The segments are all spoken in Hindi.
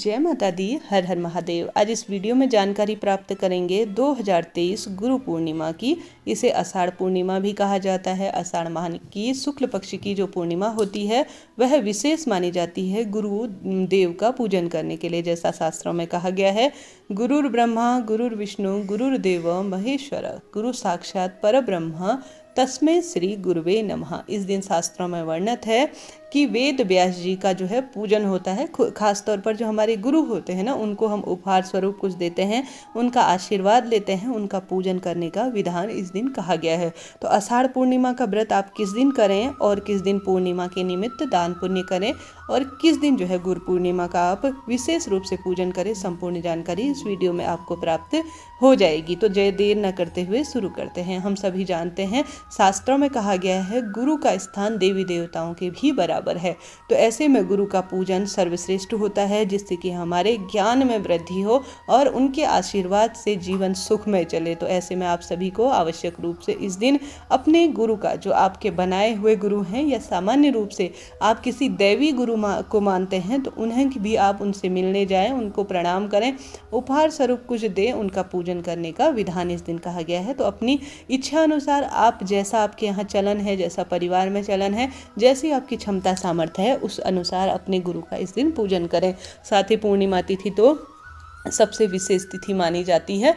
जय माता दी हर हर महादेव आज इस वीडियो में जानकारी प्राप्त करेंगे 2023 गुरु पूर्णिमा की इसे अषाढ़ पूर्णिमा भी कहा जाता है अषाढ़ माह की शुक्ल पक्ष की जो पूर्णिमा होती है वह विशेष मानी जाती है गुरु देव का पूजन करने के लिए जैसा शास्त्रों में कहा गया है गुरुर ब्रह्मा गुरुर विष्णु गुरुर देव महेश्वर गुरु साक्षात पर ब्रह्मा तस्मय श्री गुरुवे नमः इस दिन शास्त्रों में वर्णित है कि वेद व्यास जी का जो है पूजन होता है खास तौर पर जो हमारे गुरु होते हैं ना उनको हम उपहार स्वरूप कुछ देते हैं उनका आशीर्वाद लेते हैं उनका पूजन करने का विधान इस दिन कहा गया है तो आषाढ़ पूर्णिमा का व्रत आप किस दिन करें और किस दिन पूर्णिमा के निमित्त दान पुण्य करें और किस दिन जो है गुरु पूर्णिमा का आप विशेष रूप से पूजन करें संपूर्ण जानकारी इस वीडियो में आपको प्राप्त हो जाएगी तो जय देर न करते हुए शुरू करते हैं हम सभी जानते हैं शास्त्रों में कहा गया है गुरु का स्थान देवी देवताओं के भी बराबर है तो ऐसे में गुरु का पूजन सर्वश्रेष्ठ होता है जिससे कि हमारे ज्ञान में वृद्धि हो और उनके आशीर्वाद से जीवन सुखमय चले तो ऐसे में आप सभी को आवश्यक रूप से इस दिन अपने गुरु का जो आपके बनाए हुए गुरु हैं या सामान्य रूप से आप किसी दैवी गुरु मा, को मानते हैं तो उन्हें भी आप उनसे मिलने जाएं उनको प्रणाम करें उपहार स्वरूप कुछ दें उनका पूजन करने का विधान इस दिन कहा गया है तो अपनी इच्छा अनुसार आप जैसा आपके यहाँ चलन है जैसा परिवार में चलन है जैसी आपकी क्षमता सामर्थ्य है उस अनुसार अपने गुरु का इस दिन पूजन करें साथ ही पूर्णिमा तिथि तो सबसे विशेष तिथि मानी जाती है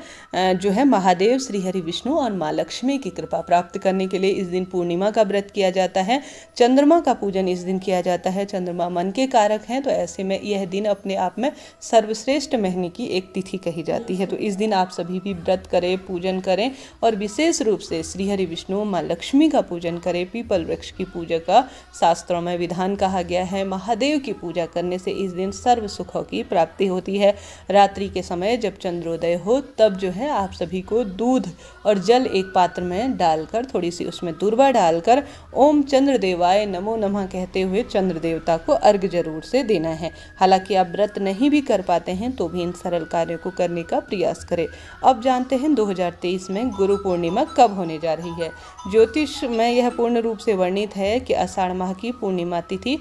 जो है महादेव श्री हरि विष्णु और माँ लक्ष्मी की कृपा प्राप्त करने के लिए इस दिन पूर्णिमा का व्रत किया जाता है चंद्रमा का पूजन इस दिन किया जाता है चंद्रमा मन के कारक हैं तो ऐसे में यह दिन अपने आप में सर्वश्रेष्ठ महीने की एक तिथि कही जाती है तो इस दिन आप सभी भी व्रत करें पूजन करें और विशेष रूप से श्रीहरि विष्णु माँ लक्ष्मी का पूजन करें पीपल वृक्ष की पूजा का शास्त्रों में विधान कहा गया है महादेव की पूजा करने से इस दिन सर्व सुखों की प्राप्ति होती है रात रात्रि के समय जब चंद्रोदय हो तब जो है आप सभी को दूध और जल एक पात्र में डालकर थोड़ी सी उसमें दूरबा डालकर ओम चंद्र देवाय नमो नमः कहते हुए चंद्र देवता को अर्घ जरूर से देना है हालांकि आप व्रत नहीं भी कर पाते हैं तो भी इन सरल कार्यों को करने का प्रयास करें अब जानते हैं 2023 में गुरु पूर्णिमा कब होने जा रही है ज्योतिष में यह पूर्ण रूप से वर्णित है कि आषाढ़ माह की पूर्णिमा तिथि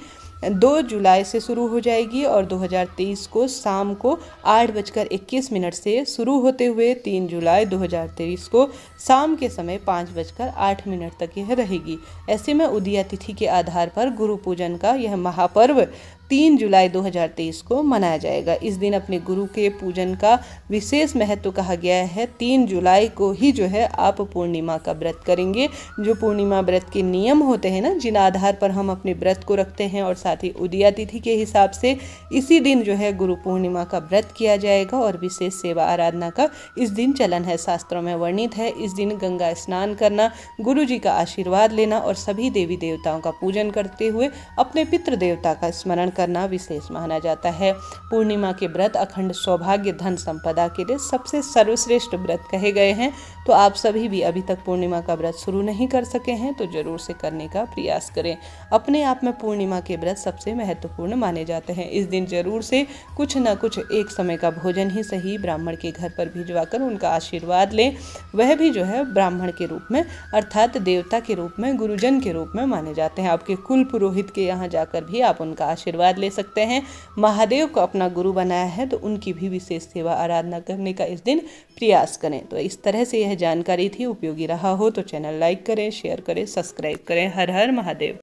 दो जुलाई से शुरू हो जाएगी और 2023 को शाम को आठ बजकर इक्कीस मिनट से शुरू होते हुए तीन जुलाई 2023 को शाम के समय पाँच बजकर आठ मिनट तक यह रहेगी ऐसे में उदिया तिथि के आधार पर गुरु पूजन का यह महापर्व तीन जुलाई 2023 को मनाया जाएगा इस दिन अपने गुरु के पूजन का विशेष महत्व कहा गया है तीन जुलाई को ही जो है आप पूर्णिमा का व्रत करेंगे जो पूर्णिमा व्रत के नियम होते हैं ना जिन आधार पर हम अपने व्रत को रखते हैं और साथ ही उदिया तिथि के हिसाब से इसी दिन जो है गुरु पूर्णिमा का व्रत किया जाएगा और विशेष सेवा आराधना का इस दिन चलन है शास्त्रों में वर्णित है इस दिन गंगा स्नान करना गुरु जी का आशीर्वाद लेना और सभी देवी देवताओं का पूजन करते हुए अपने पितृ देवता का स्मरण करना विशेष माना जाता है पूर्णिमा के व्रत अखंड सौभाग्य धन संपदा के लिए सबसे सर्वश्रेष्ठ व्रत कहे गए हैं तो आप सभी भी अभी तक पूर्णिमा का व्रत शुरू नहीं कर सके हैं तो जरूर से करने का प्रयास करें अपने आप में पूर्णिमा के व्रत सबसे महत्वपूर्ण माने जाते हैं इस दिन जरूर से कुछ न कुछ एक समय का भोजन ही सही ब्राह्मण के घर पर भिजवाकर उनका आशीर्वाद लें वह भी जो है ब्राह्मण के रूप में अर्थात देवता के रूप में गुरुजन के रूप में माने जाते हैं आपके कुल पुरोहित के यहाँ जाकर भी आप उनका आशीर्वाद ले सकते हैं महादेव को अपना गुरु बनाया है तो उनकी भी विशेष सेवा आराधना करने का इस दिन प्रयास करें तो इस तरह से यह जानकारी थी उपयोगी रहा हो तो चैनल लाइक करें शेयर करें सब्सक्राइब करें हर हर महादेव